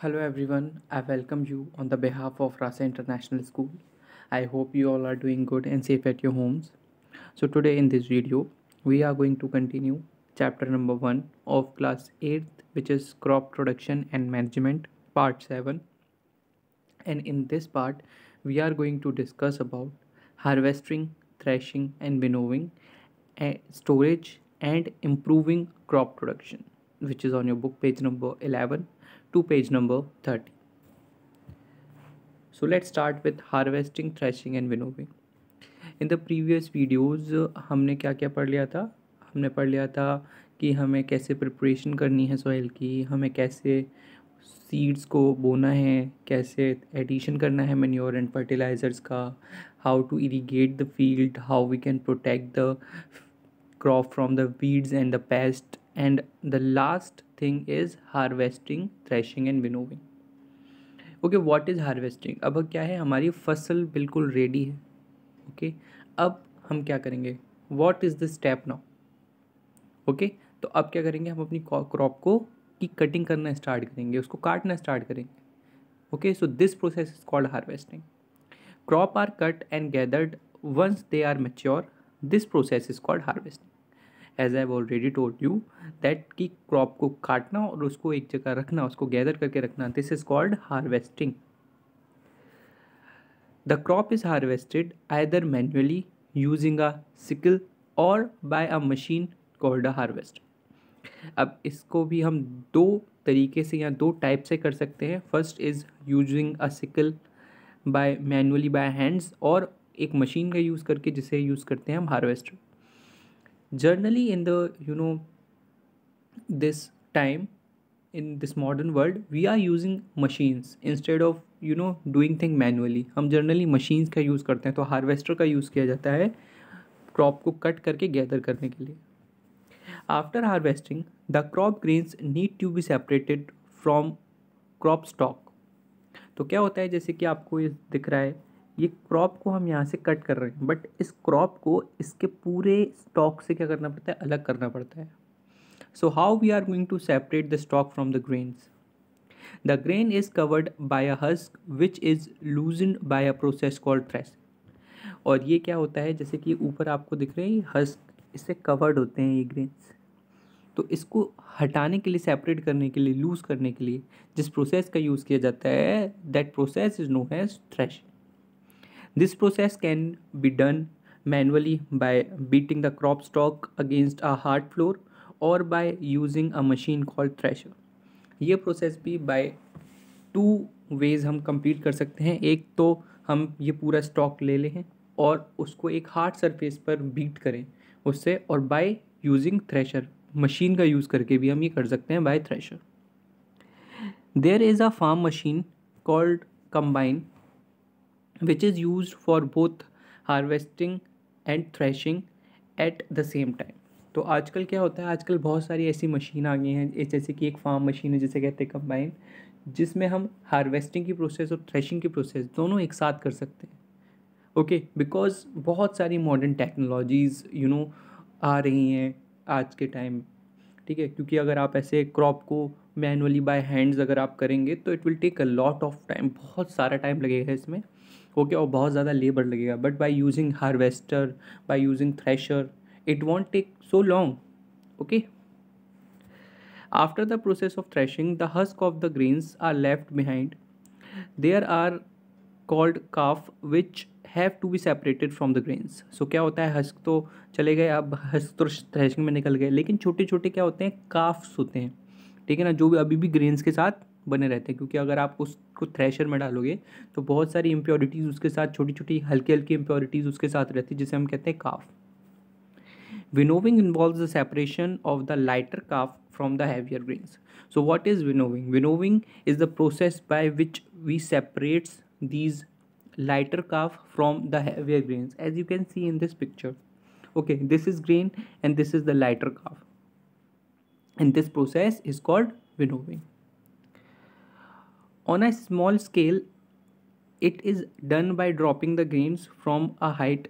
Hello everyone, I welcome you on the behalf of Rasa International School. I hope you all are doing good and safe at your homes. So today in this video, we are going to continue chapter number 1 of class Eighth, which is crop production and management part 7. And in this part, we are going to discuss about harvesting, threshing and winnowing, eh, storage and improving crop production which is on your book page number 11 to page number 30. So let's start with harvesting, threshing and winnowing. In the previous videos हमने क्या क्या पढ़ लिया था हमने पढ़ लिया था कि हमें कैसे प्रिपरेशन करनी है सॉइल की हमें कैसे सीड्स को बोना है कैसे एडिशन करना है मेन्योर एंड फर्टिलाइज़र्स का how to irrigate the field how we can protect the crop from the weeds and the pest and the last thing is harvesting threshing and winnowing okay what is harvesting अब क्या है हमारी फसल बिल्कुल ready है okay okay? अब हम क्या करेंगे what is the step now okay तो अब क्या करेंगे हम अपनी क्रॉप को की कटिंग करना स्टार्ट करेंगे उसको काटना स्टार्ट करेंगे okay so this process is called harvesting crop are cut and gathered once they are mature this process is called harvesting as I already told you that कि crop को काटना और उसको एक जगह रखना उसको गैदर करके रखना this is called harvesting the crop is harvested either manually using a sickle और by a machine called a harvest अब इसको भी हम दो तरीके से या दो टाइप से कर सकते हैं first is using a sickle by manually by hands और एक मशीन का यूज़ करके जिसे यूज़ करते हैं हम harvester generally in the you know this time in this modern world we are using machines instead of you know doing thing manually हम generally machines का यूज़ करते हैं तो हारवेस्टर का यूज़ किया जाता है क्रॉप को कट करके गैदर करने के लिए after harvesting the crop grains need to be separated from crop stalk तो क्या होता है जैसे कि आपको ये दिख रहा है ये क्रॉप को हम यहाँ से कट कर रहे हैं बट इस क्रॉप को इसके पूरे स्टॉक से क्या करना पड़ता है अलग करना पड़ता है so how we are going to separate the stalk from the grains the grain is covered by a husk which is loosened by a process call thresh और ये क्या होता है जैसे कि ऊपर आपको दिख रहे हैं हस्क इससे कवर्ड होते हैं ये ग्रेन्स तो इसको हटाने के लिए सेपरेट करने के लिए लूज़ करने के लिए जिस प्रोसेस का यूज़ किया जाता है that process is known as threshing this process can be done manually by beating the crop stalk against a hard floor और by using a machine called thresher ये प्रोसेस भी बाय टू वेज हम complete कर सकते हैं एक तो हम ये पूरा स्टॉक ले लें और उसको एक हार्ड सरफेस पर बीट करें उससे और बाय यूजिंग थ्रेशर मशीन का यूज़ करके भी हम ये कर सकते हैं by thresher there is a farm machine called combine which is used for both harvesting and threshing at the same time तो आजकल क्या होता है आजकल बहुत सारी ऐसी मशीन आ गई हैं जैसे कि एक फार्म मशीन है जिसे कहते हैं कंबाइन जिसमें हम हार्वेस्टिंग की प्रोसेस और थ्रेशिंग की प्रोसेस दोनों एक साथ कर सकते हैं ओके बिकॉज बहुत सारी मॉडर्न टेक्नोलॉजीज़ यू नो आ रही हैं आज के टाइम ठीक है क्योंकि अगर आप ऐसे क्रॉप को मैनुअली बाय हैंड्स अगर आप करेंगे तो it will take a lot of time बहुत सारा टाइम लगेगा इसमें ओके और बहुत ज़्यादा लेबर लगेगा but by using harvester by using thresher it won't take so long okay after the process of threshing the husk of the grains are left behind there are called chaff which have to be separated from the grains so क्या होता है husk तो चले गए अब husk तो threshing में निकल गए लेकिन छोटे छोटे क्या होते हैं काफ्स होते हैं ठीक है ना जो भी अभी भी ग्रेन्स के साथ बने रहते हैं क्योंकि अगर आप उस को थ्रेशर में डालोगे तो बहुत सारी इम्प्योरिटीज़ उसके साथ छोटी छोटी हल्की हल्की इम्प्योरिटीज़ उसके साथ रहती है जिसे हम कहते हैं chaff winnowing involve the separation of the lighter chaff from the heavier grains so what is winnowing winnowing is the process by which we separates these lighter chaff from the heavier grains as you can see in this picture okay this is grain and this is the lighter chaff and this process is called winnowing On a small scale, it is done by dropping the grains from a height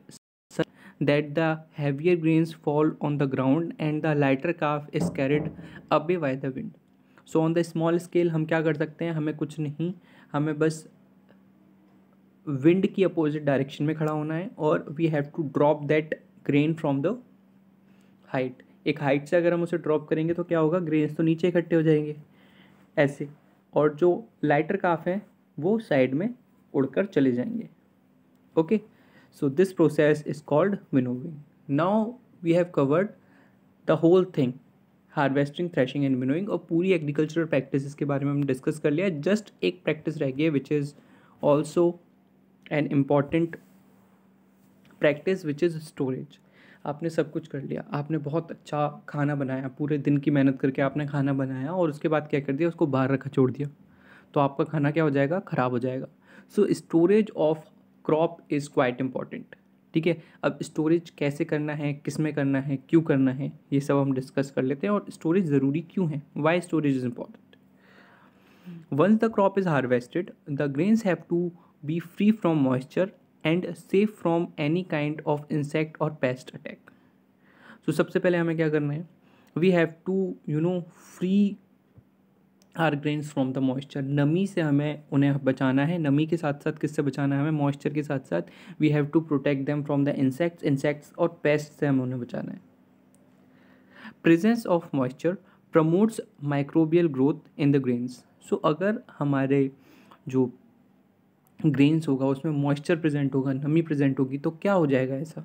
such that the heavier grains fall on the ground and the lighter calf is carried away by the wind. so on the small scale hum kya kar sakte hain hame kuch nahi hame bas wind की opposite direction में खड़ा होना है और we have to drop that grain from the height एक height से अगर हम उसे ड्रॉप करेंगे तो क्या होगा ग्रेन्स तो नीचे इकट्ठे हो जाएंगे ऐसे और जो लाइटर काफ हैं वो साइड में उड़कर चले जाएंगे okay so this process is called winnowing now we have covered the whole thing harvesting threshing and winnowing और पूरी एग्रीकल्चरल प्रैक्टिस के बारे में हम डिस्कस कर लिया जस्ट एक प्रैक्टिस रह गई which is also an important practice which is storage आपने सब कुछ कर लिया आपने बहुत अच्छा खाना बनाया पूरे दिन की मेहनत करके आपने खाना बनाया और उसके बाद क्या कर दिया उसको बाहर रखा छोड़ दिया तो आपका खाना क्या हो जाएगा ख़राब हो जाएगा so storage of crop is quite important ठीक है अब स्टोरेज कैसे करना है किस में करना है क्यों करना है ये सब हम डिस्कस कर लेते हैं और स्टोरेज ज़रूरी क्यों है why storage is important once the crop is harvested the grains have to be free from moisture and safe from any kind of insect और पेस्ट अटैक सो सबसे पहले हमें क्या करना है we have to you know free our grains from the moisture नमी से हमें उन्हें बचाना है नमी के साथ साथ किससे बचाना है हमें मॉइस्चर के साथ साथ we have to protect them from the insects insects और पेस्ट से हमें उन्हें बचाना है presence of moisture promotes microbial growth in the grains so अगर हमारे जो ग्रेन्स होगा उसमें मॉइस्चर प्रेजेंट होगा नमी प्रेजेंट होगी तो क्या हो जाएगा ऐसा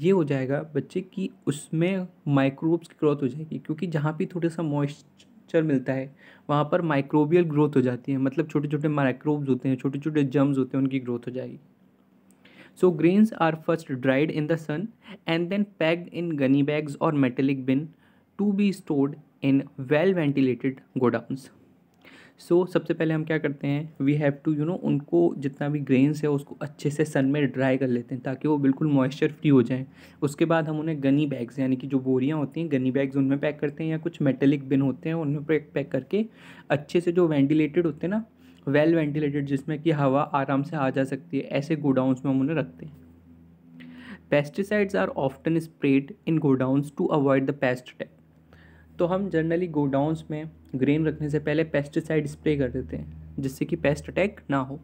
ये हो जाएगा बच्चे की उसमें माइक्रोब्स की ग्रोथ हो जाएगी क्योंकि जहाँ भी थोड़ा सा मॉइस्चर मिलता है वहाँ पर माइक्रोबियल ग्रोथ हो जाती है मतलब छोटे छोटे माइक्रोब्स होते हैं छोटे छोटे जर्म्स होते हैं उनकी ग्रोथ हो जाएगी so grains are first dried in the sun and then packed in gunny bags और metallic bin to be stored in well ventilated godowns so so, सबसे पहले हम क्या करते हैं we have to you know उनको जितना भी ग्रेन्स है उसको अच्छे से सन में ड्राई कर लेते हैं ताकि वो बिल्कुल मॉइस्चर फ्री हो जाएं उसके बाद हम उन्हें गनी बैग्स यानी कि जो बोरियाँ होती हैं गनी बैग्स उनमें पैक करते हैं या कुछ मेटेलिक बिन होते हैं उनमें पैक पैक करके अच्छे से जो वेंटिलेटेड होते हैं ना वेल वेंटिलेटेड जिसमें कि हवा आराम से आ जा सकती है ऐसे गोडाउंस में हम उन्हें रखते हैं pesticides are often sprayed in godowns to avoid the pest attack तो हम जनरली गोडाउंस में ग्रेन रखने से पहले पेस्टिसाइड स्प्रे कर देते हैं जिससे कि पेस्ट अटैक ना हो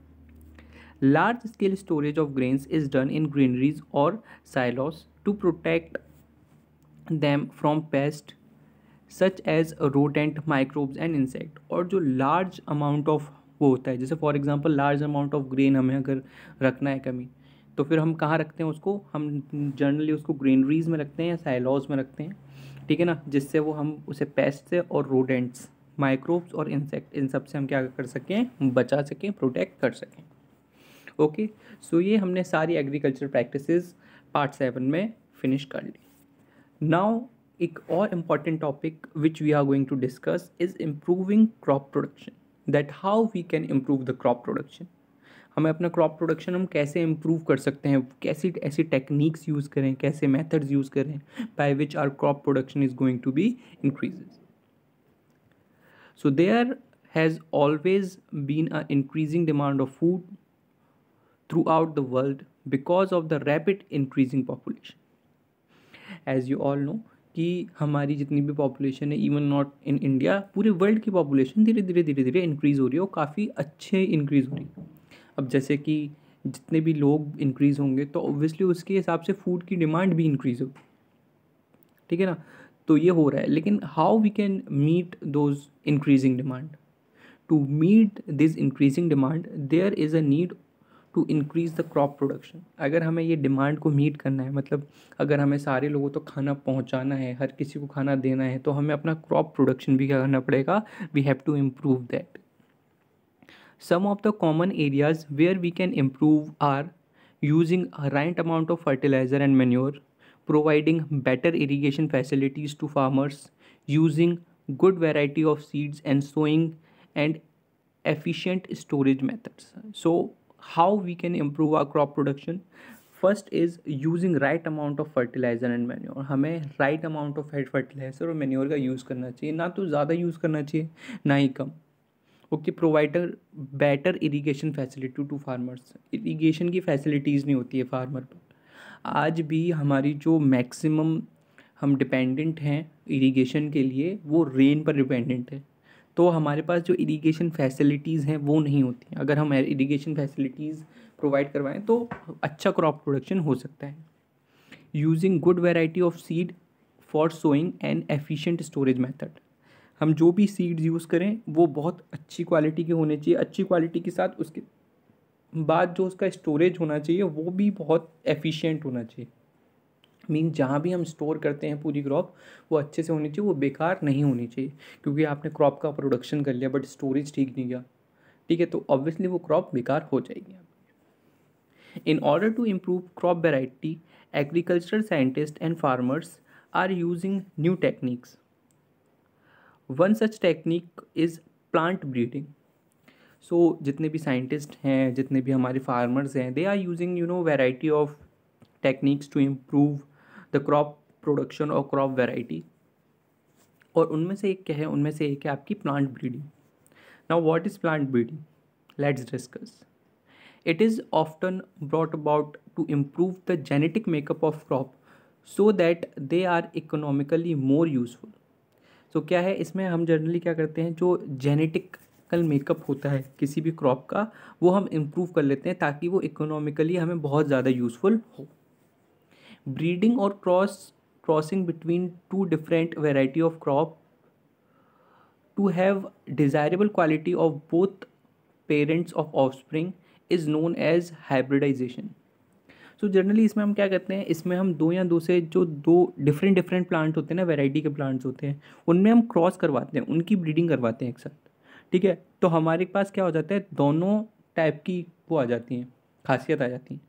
large scale storage of grains is done in granaries और silos to protect them from pest such as rodent microbes and insect और जो लार्ज अमाउंट ऑफ वो होता है जैसे for example large amount of grain हमें अगर रखना है कमी तो फिर हम कहाँ रखते हैं उसको हम जनरली उसको ग्रीनरीज में रखते हैं या साइलॉज में रखते हैं ठीक है ना जिससे वो हम उसे पेस्ट से और रोडेंट्स माइक्रोब्स और इंसेक्ट इन सब से हम क्या कर सकें बचा सकें प्रोटेक्ट कर सकें ओके सो ये हमने सारी एग्रीकल्चर प्रैक्टिसेस पार्ट सेवन में फिनिश कर ली नाउ एक और important topic which we are going to discuss is improving crop production that how we can improve the crop production हमें अपना क्रॉप प्रोडक्शन हम कैसे इम्प्रूव कर सकते हैं कैसी ऐसी टेक्निक्स यूज़ करें कैसे मेथड्स यूज़ करें by which our crop production is going to be increases there has always been a increasing demand of food throughout the world because of the rapid increasing population as you all know कि हमारी जितनी भी population है even not in India पूरे world की population धीरे धीरे धीरे धीरे इंक्रीज़ हो रही है और काफ़ी अच्छे इंक्रीज़ हो रही है अब जैसे कि जितने भी लोग इंक्रीज़ होंगे तो ऑब्वियसली उसके हिसाब से फूड की डिमांड भी इंक्रीज़ होगी ठीक है ना तो ये हो रहा है लेकिन how we can meet those increasing demand to meet this increasing demand there is a need to increase the crop production अगर हमें ये डिमांड को मीट करना है मतलब अगर हमें सारे लोगों को तो खाना पहुंचाना है हर किसी को खाना देना है तो हमें अपना क्रॉप प्रोडक्शन भी क्या करना पड़ेगा we have to improve that Some of the common areas where we can improve are using a right amount of fertilizer and manure, providing better irrigation facilities to farmers, using good variety of seeds and sowing and efficient storage methods. So how we can improve our crop production? First is using right amount of fertiliser and manure हमें right amount of fertiliser और manure का use करना चाहिए ना तो ज़्यादा use करना चाहिए ना ही कम okay provider better irrigation facility to farmers irrigation की फैसिलिटीज़ नहीं होती है फार्मर पर आज भी हमारी जो मैक्सिमम हम डिपेंडेंट हैं इरीगेशन के लिए वो रेन पर डिपेंडेंट है तो हमारे पास जो इरीगेशन फैसिलिटीज़ हैं वो नहीं होती हैं अगर हम इरीगेशन फैसिलिटीज़ प्रोवाइड करवाएं तो अच्छा क्रॉप प्रोडक्शन हो सकता है using good variety of seed for sowing and efficient storage method हम जो भी सीड्स यूज़ करें वो बहुत अच्छी क्वालिटी के होने चाहिए अच्छी क्वालिटी के साथ उसके बाद जो उसका स्टोरेज होना चाहिए वो भी बहुत एफिशिएंट होना चाहिए मीन जहाँ भी हम स्टोर करते हैं पूरी क्रॉप वो अच्छे से होनी चाहिए वो बेकार नहीं होनी चाहिए क्योंकि आपने क्रॉप का प्रोडक्शन कर लिया बट स्टोरेज ठीक नहीं किया ठीक है तो ऑब्वियसली वो क्रॉप बेकार हो जाएगी in order to improve crop variety agriculture scientist and farmers are using new techniques one such technique is plant breeding so जितने भी साइंटिस्ट हैं जितने भी हमारे फार्मर्स हैं they are using you know variety of techniques to improve the crop production और crop variety और उनमें से एक क्या है उनमें से एक है आपकी plant breeding now what is plant breeding let's discuss it is often brought about to improve the genetic makeup of crop so that they are economically more useful so so, क्या है इसमें हम जनरली क्या करते हैं जो genetical makeup होता है किसी भी क्रॉप का वो हम इम्प्रूव कर लेते हैं ताकि वो इकोनॉमिकली हमें बहुत ज़्यादा यूज़फुल हो ब्रीडिंग और cross crossing between two different variety of crop to have desirable quality of both parents of offspring is known as hybridisation so generally इसमें हम क्या करते हैं इसमें हम दो या दो से जो दो डिफरेंट डिफरेंट प्लांट होते हैं ना वेराइटी के प्लांट्स होते हैं उनमें हम क्रॉस करवाते हैं उनकी ब्रीडिंग करवाते हैं एक साथ ठीक है तो हमारे पास क्या हो जाता है दोनों टाइप की वो आ जाती हैं खासियत आ जाती हैं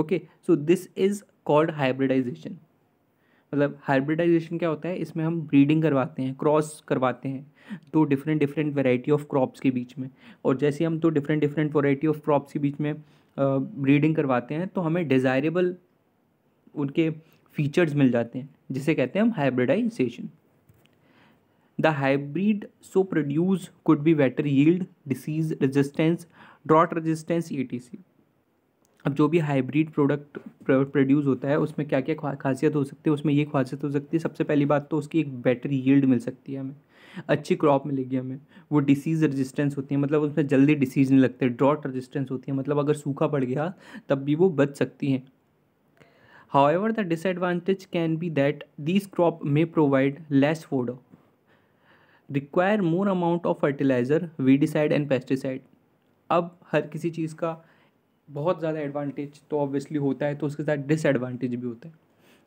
okay so this is called hybridisation मतलब हाइब्रिडाइजेशन क्या होता है इसमें हम ब्रीडिंग करवाते हैं क्रॉस करवाते हैं दो different different variety of crops के बीच में और जैसे हम दो different different variety of crops के बीच में ब्रीडिंग करवाते हैं तो हमें डिज़ायरेबल उनके फीचर्स मिल जाते हैं जिसे कहते हैं हम hybridisation the hybrid so produce could be better yield disease resistance drought resistance E T C अब जो भी हाइब्रिड प्रोडक्ट प्रोड्यूस होता है उसमें क्या क्या खासियत हो सकती है उसमें ये खासियत हो सकती है सबसे पहली बात तो उसकी एक बेटर यील्ड मिल सकती है हमें अच्छी क्रॉप मिलेगी हमें वो डिसीज़ रेजिस्टेंस होती है मतलब उसमें जल्दी डिसीज नहीं लगते ड्रॉट रेजिस्टेंस होती है मतलब अगर सूखा पड़ गया तब भी वो बच सकती हैं however the disadvantage can be that this crop may provide less food require more amount of fertiliser weedicide and pesticide अब हर किसी चीज़ का बहुत ज़्यादा एडवांटेज तो ऑब्वियसली होता है तो उसके साथ डिसएडवांटेज भी होता है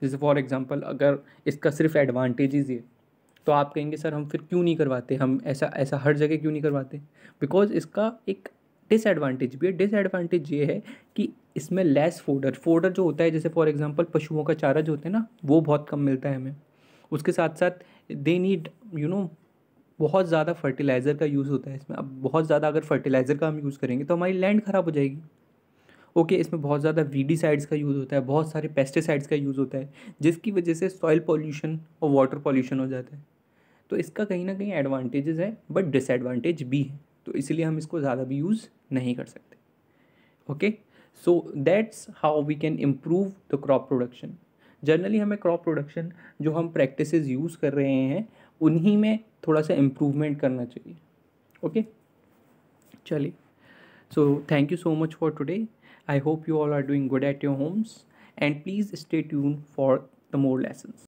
जैसे फॉर एग्ज़ाम्पल अगर इसका सिर्फ ही ये तो आप कहेंगे सर हम फिर क्यों नहीं करवाते हम ऐसा ऐसा हर जगह क्यों नहीं करवाते बिकॉज इसका एक डिसएडवांटेज भी है डिसएडवांटेज ये है कि इसमें लेस फोडर फोडर जो होता है जैसे फॉर एग्ज़ाम्पल पशुओं का चारा जो होता है ना वो बहुत कम मिलता है हमें उसके साथ साथ दे नीड यू नो बहुत ज़्यादा फर्टिलाइज़र का यूज़ होता है इसमें अब बहुत ज़्यादा अगर फर्टिलाइज़र का हम यूज़ करेंगे तो हमारी लैंड ख़राब हो जाएगी ओके इसमें बहुत ज़्यादा वीडीसाइड्स का यूज़ होता है बहुत सारे पेस्टिसाइड्स का यूज़ होता है जिसकी वजह से सॉइल पॉल्यूशन और वाटर पॉल्यूशन हो जाता है तो इसका कहीं ना कहीं एडवांटेजेस है बट डिसएडवांटेज भी है तो इसलिए हम इसको ज़्यादा भी यूज़ नहीं कर सकते okay so that's how we can improve the crop production generally हमें क्रॉप प्रोडक्शन जो हम प्रैक्टिस यूज़ कर रहे हैं उन्हीं में थोड़ा सा इम्प्रूवमेंट करना चाहिए ओके चलिए so thank you so much for today I hope you all are doing good at your homes and please stay tuned for the more lessons.